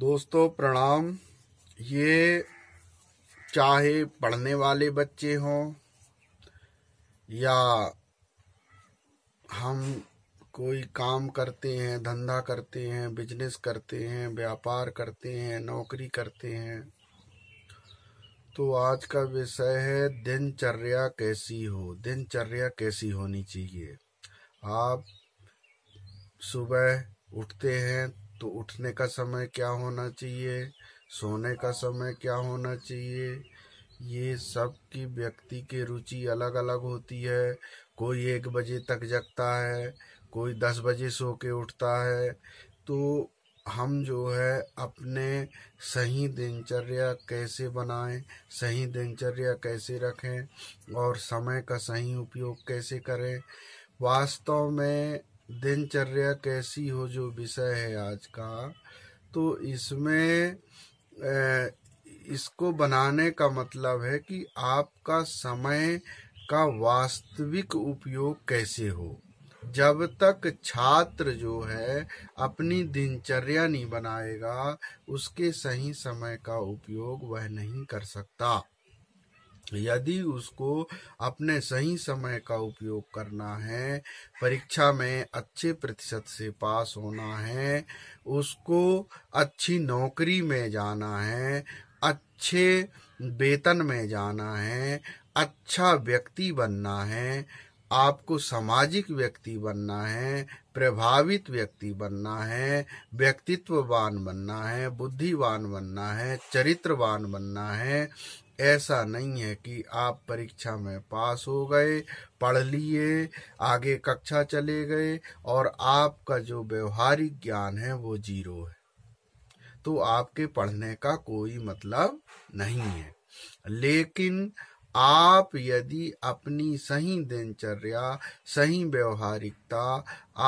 दोस्तों प्रणाम ये चाहे पढ़ने वाले बच्चे हों या हम कोई काम करते हैं धंधा करते हैं बिजनेस करते हैं व्यापार करते हैं नौकरी करते हैं तो आज का विषय है दिनचर्या कैसी हो दिनचर्या कैसी होनी चाहिए आप सुबह उठते हैं तो उठने का समय क्या होना चाहिए सोने का समय क्या होना चाहिए ये सब की व्यक्ति की रुचि अलग अलग होती है कोई एक बजे तक जगता है कोई दस बजे सो के उठता है तो हम जो है अपने सही दिनचर्या कैसे बनाएं सही दिनचर्या कैसे रखें और समय का सही उपयोग कैसे करें वास्तव में दिनचर्या कैसी हो जो विषय है आज का तो इसमें इसको बनाने का मतलब है कि आपका समय का वास्तविक उपयोग कैसे हो जब तक छात्र जो है अपनी दिनचर्या नहीं बनाएगा उसके सही समय का उपयोग वह नहीं कर सकता यदि उसको अपने सही समय का उपयोग करना है परीक्षा में अच्छे प्रतिशत से पास होना है उसको अच्छी नौकरी में जाना है अच्छे वेतन में जाना है अच्छा व्यक्ति बनना है आपको सामाजिक व्यक्ति बनना है प्रभावित व्यक्ति बनना है व्यक्तित्ववान बनना है बुद्धिवान बनना है चरित्रवान बनना है ऐसा नहीं है कि आप परीक्षा में पास हो गए पढ़ लिए आगे कक्षा चले गए और आपका जो व्यवहारिक ज्ञान है वो जीरो है तो आपके पढ़ने का कोई मतलब नहीं है लेकिन आप यदि अपनी सही दिनचर्या सही व्यवहारिकता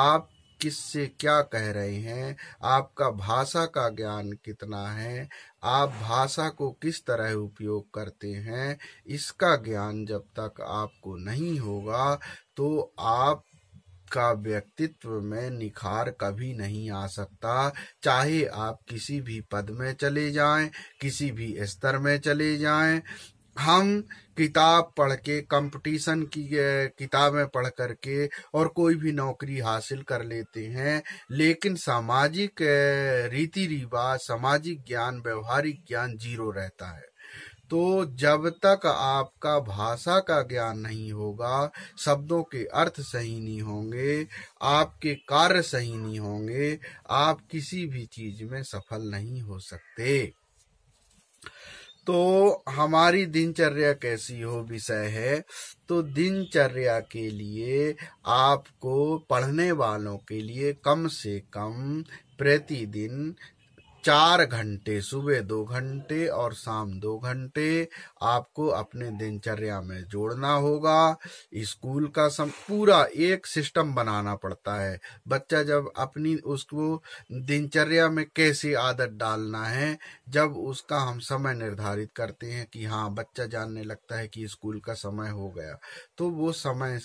आप किससे क्या कह रहे हैं आपका भाषा का ज्ञान कितना है आप भाषा को किस तरह उपयोग करते हैं इसका ज्ञान जब तक आपको नहीं होगा तो आप का व्यक्तित्व में निखार कभी नहीं आ सकता चाहे आप किसी भी पद में चले जाएं किसी भी स्तर में चले जाएं हम किताब पढ़ के कंपटीशन की किताबें पढ़ करके और कोई भी नौकरी हासिल कर लेते हैं लेकिन सामाजिक रीति रिवाज सामाजिक ज्ञान व्यवहारिक ज्ञान जीरो रहता है तो जब तक आपका भाषा का ज्ञान नहीं होगा शब्दों के अर्थ सही नहीं होंगे आपके कार्य सही नहीं होंगे आप किसी भी चीज में सफल नहीं हो सकते तो हमारी दिनचर्या कैसी हो विषय है तो दिनचर्या के लिए आपको पढ़ने वालों के लिए कम से कम प्रतिदिन चार घंटे सुबह दो घंटे और शाम दो घंटे आपको अपने दिनचर्या में जोड़ना होगा स्कूल का सम पूरा एक सिस्टम बनाना पड़ता है बच्चा जब अपनी उसको दिनचर्या में कैसी आदत डालना है जब उसका हम समय निर्धारित करते हैं कि हाँ बच्चा जानने लगता है कि स्कूल का समय हो गया तो वो समय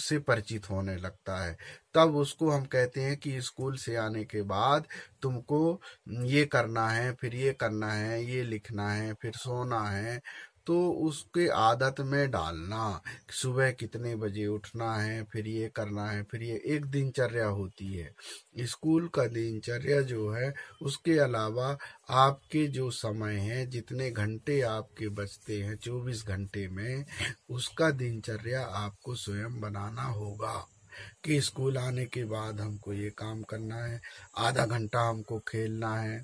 से परिचित होने लगता है तब उसको हम कहते हैं कि स्कूल से आने के बाद तुमको ये करना है फिर ये करना है ये लिखना है फिर सोना है तो उसके आदत में डालना सुबह कितने बजे उठना है फिर ये करना है फिर ये एक दिनचर्या होती है स्कूल का दिनचर्या जो है उसके अलावा आपके जो समय है जितने घंटे आपके बचते हैं चौबीस घंटे में उसका दिनचर्या आपको स्वयं बनाना होगा कि स्कूल आने के बाद हमको ये काम करना है आधा घंटा हमको खेलना है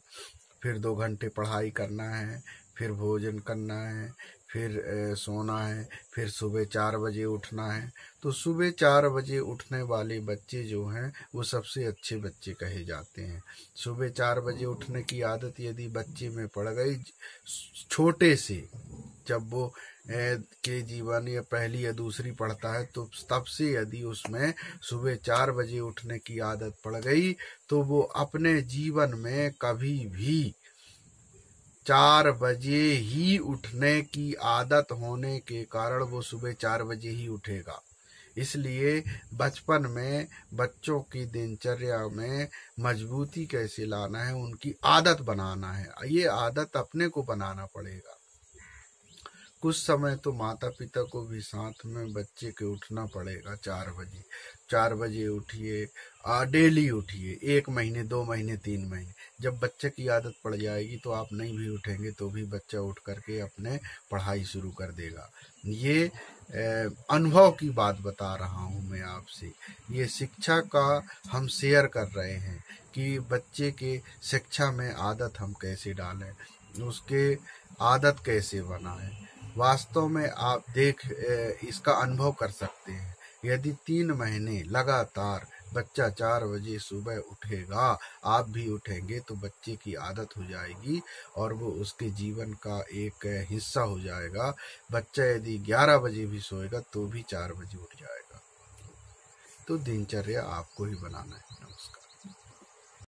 फिर दो घंटे पढ़ाई करना है फिर भोजन करना है फिर सोना है फिर सुबह चार बजे उठना है तो सुबह चार बजे उठने वाले बच्चे जो हैं वो सबसे अच्छे बच्चे कहे जाते हैं सुबह चार बजे उठने की आदत यदि बच्चे में पड़ गई छोटे से जब वो के जीवन या पहली या दूसरी पढ़ता है तो तब से यदि उसमें सुबह चार बजे उठने की आदत पड़ गई तो वो अपने जीवन में कभी भी चार बजे ही उठने की आदत होने के कारण वो सुबह चार बजे ही उठेगा इसलिए बचपन में बच्चों की दिनचर्या में मजबूती कैसे लाना है उनकी आदत बनाना है ये आदत अपने को बनाना पड़ेगा कुछ समय तो माता पिता को भी साथ में बच्चे के उठना पड़ेगा चार बजे चार बजे उठिए डेली उठिए एक महीने दो महीने तीन महीने जब बच्चे की आदत पड़ जाएगी तो आप नहीं भी उठेंगे तो भी बच्चा उठ करके अपने पढ़ाई शुरू कर देगा ये अनुभव की बात बता रहा हूँ मैं आपसे ये शिक्षा का हम शेयर कर रहे हैं कि बच्चे के शिक्षा में आदत हम कैसे डालें उसके आदत कैसे बनाएं वास्तव में आप देख इसका अनुभव कर सकते हैं यदि तीन महीने लगातार बच्चा चार बजे सुबह उठेगा आप भी उठेंगे तो बच्चे की आदत हो जाएगी और वो उसके जीवन का एक हिस्सा हो जाएगा बच्चा यदि ग्यारह बजे भी सोएगा तो भी चार बजे उठ जाएगा तो दिनचर्या आपको ही बनाना है नमस्कार